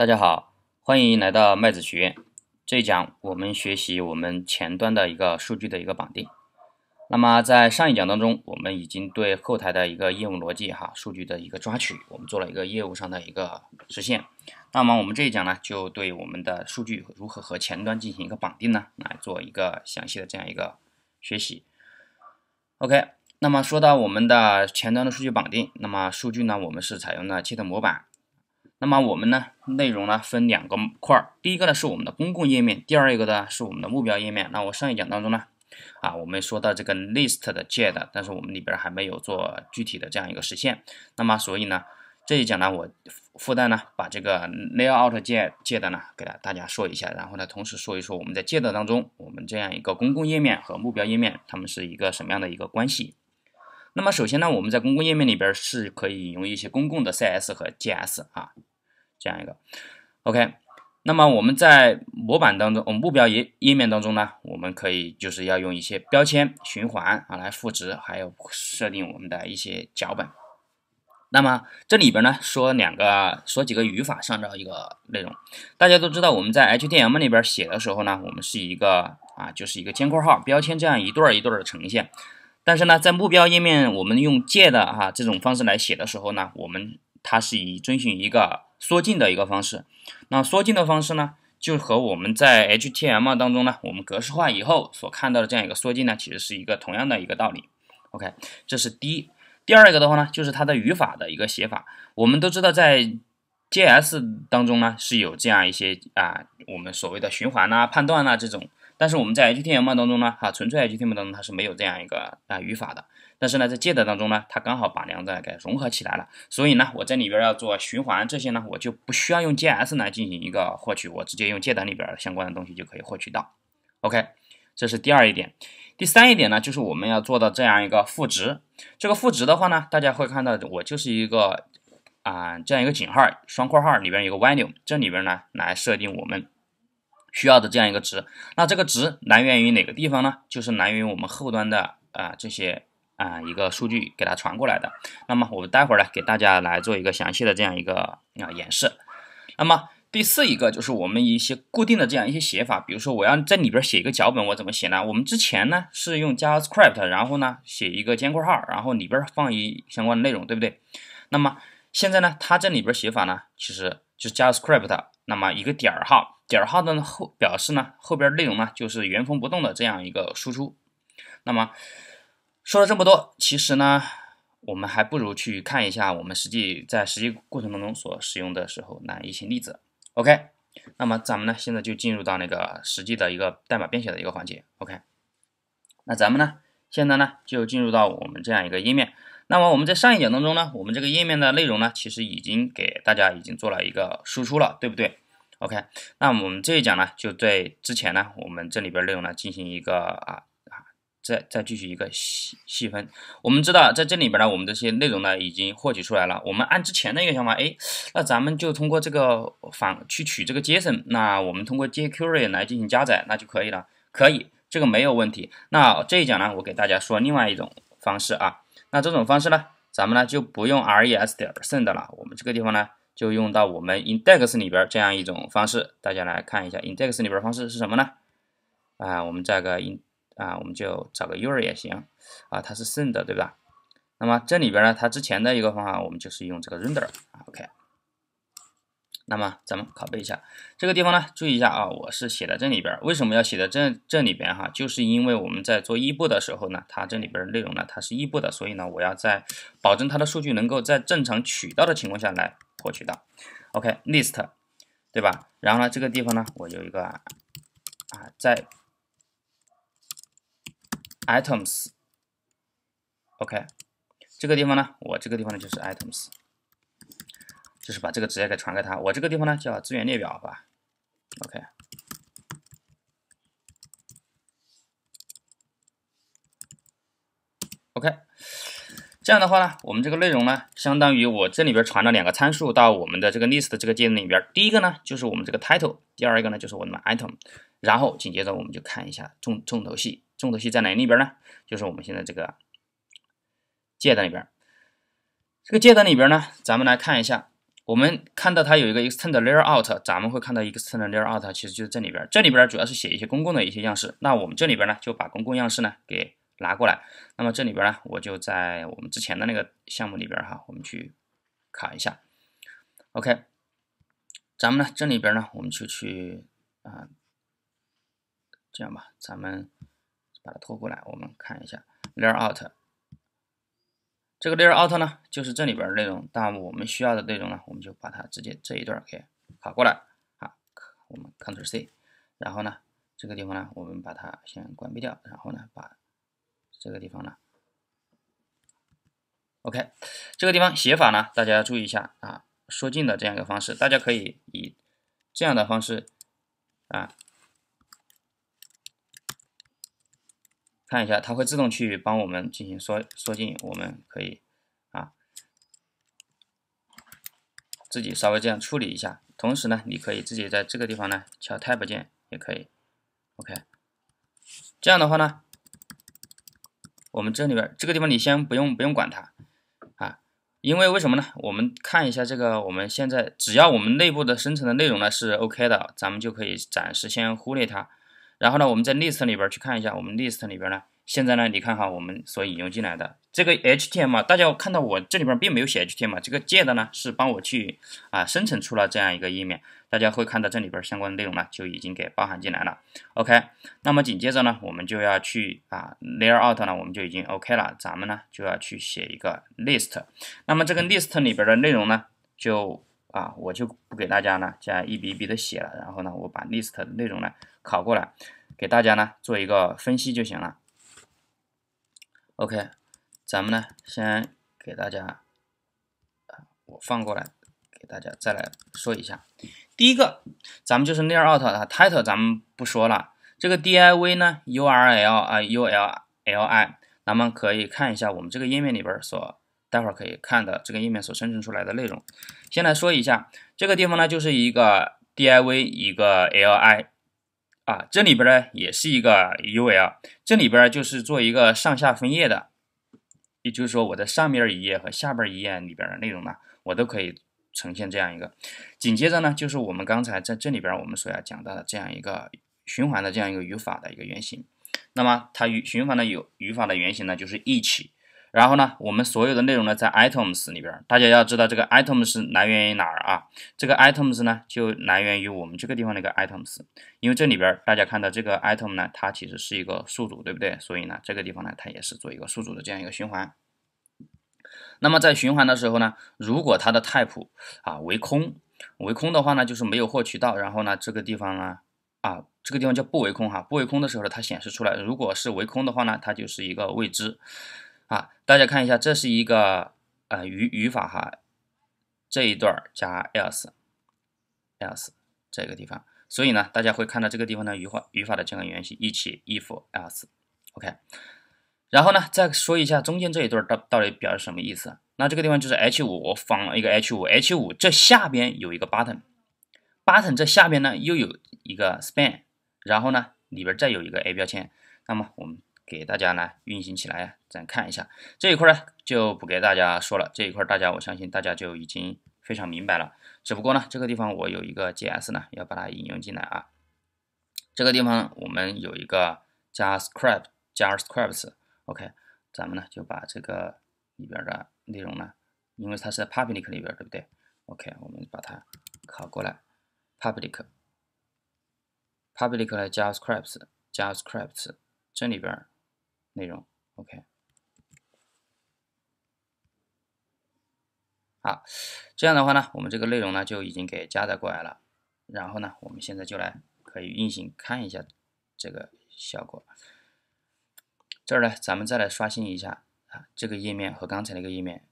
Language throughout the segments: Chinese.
大家好，欢迎来到麦子学院。这一讲我们学习我们前端的一个数据的一个绑定。那么在上一讲当中，我们已经对后台的一个业务逻辑、哈数据的一个抓取，我们做了一个业务上的一个实现。那么我们这一讲呢，就对我们的数据如何和前端进行一个绑定呢，来做一个详细的这样一个学习。OK，那么说到我们的前端的数据绑定，那么数据呢，我们是采用了 j a t 模板。那么我们呢，内容呢分两个块儿，第一个呢是我们的公共页面，第二一个呢是我们的目标页面。那我上一讲当中呢，啊，我们说到这个 list 的借的，但是我们里边还没有做具体的这样一个实现。那么所以呢，这一讲呢，我附带呢把这个 layout 介介的呢，给大家说一下，然后呢，同时说一说我们在借的当中，我们这样一个公共页面和目标页面，它们是一个什么样的一个关系。那么首先呢，我们在公共页面里边是可以引用一些公共的 CS 和 GS 啊。这样一个，OK，那么我们在模板当中，我们目标页页面当中呢，我们可以就是要用一些标签循环啊来复值，还有设定我们的一些脚本。那么这里边呢说两个，说几个语法上的一个内容。大家都知道我们在 H T M 里边写的时候呢，我们是一个啊，就是一个尖括号标签这样一段一段的呈现。但是呢，在目标页面我们用借的啊这种方式来写的时候呢，我们它是以遵循一个。缩进的一个方式，那缩进的方式呢，就和我们在 HTML 当中呢，我们格式化以后所看到的这样一个缩进呢，其实是一个同样的一个道理。OK，这是第一。第二个的话呢，就是它的语法的一个写法。我们都知道在 JS 当中呢，是有这样一些啊，我们所谓的循环呐、判断呐这种。但是我们在 HTML 当中呢，哈，纯粹 HTML 当中它是没有这样一个啊语法的。但是呢，在借的当中呢，它刚好把两者给融合起来了，所以呢，我在里边要做循环这些呢，我就不需要用 G S 来进行一个获取，我直接用借单里边相关的东西就可以获取到。OK，这是第二一点，第三一点呢，就是我们要做到这样一个赋值。这个赋值的话呢，大家会看到我就是一个啊这样一个井号双括号里边一个 value，这里边呢来设定我们需要的这样一个值。那这个值来源于哪个地方呢？就是来源于我们后端的啊这些。啊，一个数据给它传过来的。那么我们待会儿呢，给大家来做一个详细的这样一个啊演示。那么第四一个就是我们一些固定的这样一些写法，比如说我要在里边写一个脚本，我怎么写呢？我们之前呢是用 a script，然后呢写一个尖括号，然后里边放一相关的内容，对不对？那么现在呢，它这里边写法呢，其实就是 a script，那么一个点儿号，点儿号的后表示呢后边内容呢就是原封不动的这样一个输出。那么。说了这么多，其实呢，我们还不如去看一下我们实际在实际过程当中所使用的时候那一些例子。OK，那么咱们呢现在就进入到那个实际的一个代码编写的一个环节。OK，那咱们呢现在呢就进入到我们这样一个页面。那么我们在上一讲当中呢，我们这个页面的内容呢其实已经给大家已经做了一个输出了，对不对？OK，那我们这一讲呢就对之前呢我们这里边内容呢进行一个啊。再再继续一个细细分，我们知道在这里边呢，我们这些内容呢已经获取出来了。我们按之前的一个想法，哎，那咱们就通过这个访去取这个 JSON，那我们通过 jQuery 来进行加载，那就可以了。可以，这个没有问题。那这一讲呢，我给大家说另外一种方式啊。那这种方式呢，咱们呢就不用 res 点 send 了，我们这个地方呢就用到我们 index 里边这样一种方式。大家来看一下 index 里边方式是什么呢？啊，我们这个 in 啊，我们就找个 user 也行，啊，它是 send 对吧？那么这里边呢，它之前的一个方法，我们就是用这个 render 啊，OK。那么咱们拷贝一下这个地方呢，注意一下啊，我是写在这里边，为什么要写在这这里边哈？就是因为我们在做异步的时候呢，它这里边内容呢它是异步的，所以呢我要在保证它的数据能够在正常取到的情况下来获取到，OK list 对吧？然后呢，这个地方呢，我有一个啊在。items，OK，这个地方呢，我这个地方呢就是 items，就是把这个直接给传给他。我这个地方呢叫资源列表，吧？OK，OK，这样的话呢，我们这个内容呢，相当于我这里边传了两个参数到我们的这个 list 的这个键里边。第一个呢就是我们这个 title，第二个呢就是我们 item，然后紧接着我们就看一下重重头戏。重头戏在哪里边呢？就是我们现在这个借的里边。这个借的里边呢，咱们来看一下。我们看到它有一个 extend layout，咱们会看到 extend layout，其实就这里边。这里边主要是写一些公共的一些样式。那我们这里边呢，就把公共样式呢给拿过来。那么这里边呢，我就在我们之前的那个项目里边哈，我们去卡一下。OK，咱们呢这里边呢，我们就去啊，这样吧，咱们。把它拖过来，我们看一下，lair out。这个 lair out 呢，就是这里边的内容。但我们需要的内容呢，我们就把它直接这一段给拷过来。啊，我们 Ctrl+C。然后呢，这个地方呢，我们把它先关闭掉。然后呢，把这个地方呢，OK。这个地方写法呢，大家注意一下啊，缩进的这样一个方式，大家可以以这样的方式啊。看一下，它会自动去帮我们进行缩缩进，我们可以啊自己稍微这样处理一下。同时呢，你可以自己在这个地方呢敲 Tab 键也可以。OK，这样的话呢，我们这里边这个地方你先不用不用管它啊，因为为什么呢？我们看一下这个，我们现在只要我们内部的生成的内容呢是 OK 的，咱们就可以暂时先忽略它。然后呢，我们在 list 里边去看一下，我们 list 里边呢，现在呢，你看哈，我们所引用进来的这个 html 大家看到我这里边并没有写 html，这个借的呢是帮我去啊生成出了这样一个页面，大家会看到这里边相关的内容呢就已经给包含进来了。OK，那么紧接着呢，我们就要去啊 layout 呢，我们就已经 OK 了，咱们呢就要去写一个 list，那么这个 list 里边的内容呢就。啊，我就不给大家呢，这样一笔一笔的写了。然后呢，我把 list 的内容呢拷过来，给大家呢做一个分析就行了。OK，咱们呢先给大家啊，我放过来给大家再来说一下。第一个，咱们就是 near out 的 title，咱们不说了。这个 div 呢，url 啊，ul li，咱们可以看一下我们这个页面里边所。待会儿可以看的这个页面所生成出来的内容，先来说一下这个地方呢，就是一个 div 一个 li 啊，这里边呢也是一个 ul，这里边就是做一个上下分页的，也就是说我的上面一页和下边一页里边的内容呢，我都可以呈现这样一个。紧接着呢，就是我们刚才在这里边我们所要讲到的这样一个循环的这样一个语法的一个原型，那么它语循环的有语法的原型呢，就是 each。然后呢，我们所有的内容呢在 items 里边，大家要知道这个 items 是来源于哪儿啊？这个 items 呢就来源于我们这个地方的一个 items，因为这里边大家看到这个 item 呢，它其实是一个数组，对不对？所以呢，这个地方呢它也是做一个数组的这样一个循环。那么在循环的时候呢，如果它的 type 啊为空，为空的话呢就是没有获取到，然后呢这个地方呢啊这个地方叫不为空哈，不为空的时候呢它显示出来，如果是为空的话呢，它就是一个未知。啊，大家看一下，这是一个呃语语法哈，这一段加 else else 这个地方，所以呢，大家会看到这个地方的语法语法的整个原型一起 if else，OK。然后呢，再说一下中间这一段到到底表示什么意思？那这个地方就是 H5 我仿一个 H5，H5 这下边有一个 button，button 这下边呢又有一个 span，然后呢里边再有一个 a 标签，那么我们。给大家呢运行起来，咱看一下这一块呢就不给大家说了。这一块大家我相信大家就已经非常明白了。只不过呢，这个地方我有一个 G S 呢要把它引用进来啊。这个地方我们有一个加 script 加 scripts，OK，咱们呢就把这个里边的内容呢，因为它是 public 里边，对不对？OK，我们把它拷过来，public，public 来加 scripts 加 scripts，这里边。内容，OK，好，这样的话呢，我们这个内容呢就已经给加载过来了。然后呢，我们现在就来可以运行看一下这个效果。这儿呢，咱们再来刷新一下啊，这个页面和刚才那个页面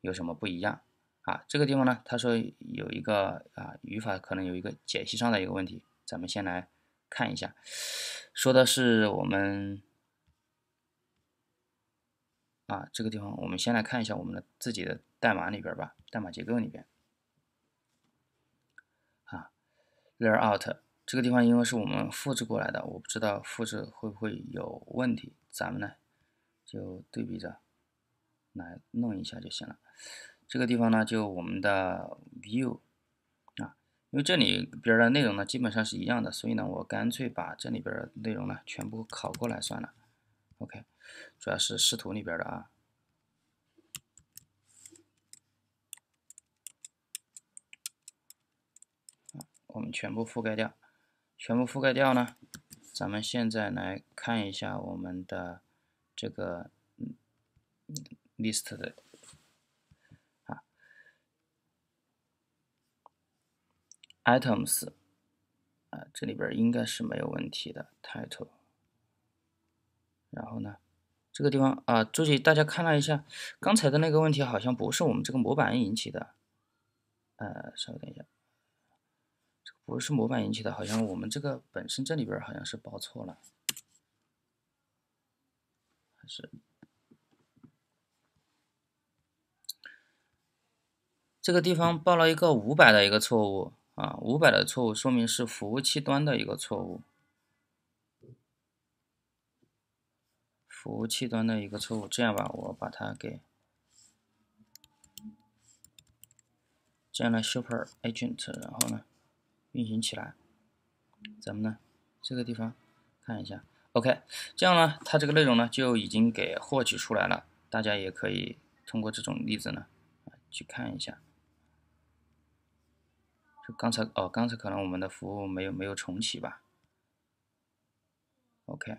有什么不一样啊？这个地方呢，他说有一个啊语法可能有一个解析上的一个问题，咱们先来看一下，说的是我们。啊，这个地方我们先来看一下我们的自己的代码里边吧，代码结构里边。啊，thereout 这个地方因为是我们复制过来的，我不知道复制会不会有问题，咱们呢就对比着来弄一下就行了。这个地方呢就我们的 view 啊，因为这里边的内容呢基本上是一样的，所以呢我干脆把这里边的内容呢全部拷过来算了。OK。主要是视图里边的啊，啊，我们全部覆盖掉，全部覆盖掉呢，咱们现在来看一下我们的这个 list 的啊 items，啊，这里边应该是没有问题的 title，然后呢？这个地方啊，注意大家看了一下，刚才的那个问题好像不是我们这个模板引起的。呃，稍微等一下，这不是模板引起的，好像我们这个本身这里边好像是报错了，还是这个地方报了一个五百的一个错误啊？五百的错误说明是服务器端的一个错误。服务器端的一个错误，这样吧，我把它给这样的 super agent，然后呢运行起来，咱们呢这个地方看一下，OK，这样呢它这个内容呢就已经给获取出来了，大家也可以通过这种例子呢去看一下，就刚才哦，刚才可能我们的服务没有没有重启吧，OK。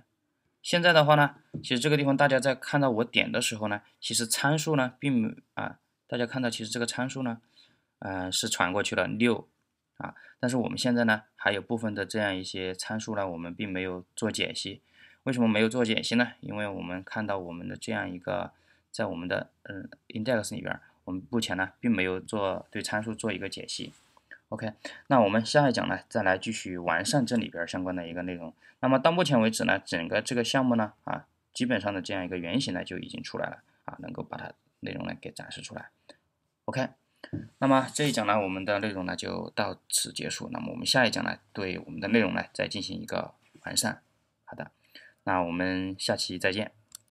现在的话呢，其实这个地方大家在看到我点的时候呢，其实参数呢并啊，大家看到其实这个参数呢，嗯是传过去了六啊，但是我们现在呢还有部分的这样一些参数呢，我们并没有做解析。为什么没有做解析呢？因为我们看到我们的这样一个在我们的嗯 index 里边，我们目前呢并没有做对参数做一个解析。OK，那我们下一讲呢，再来继续完善这里边相关的一个内容。那么到目前为止呢，整个这个项目呢，啊，基本上的这样一个原型呢就已经出来了，啊，能够把它内容呢给展示出来。OK，那么这一讲呢，我们的内容呢就到此结束。那么我们下一讲呢，对我们的内容呢再进行一个完善。好的，那我们下期再见。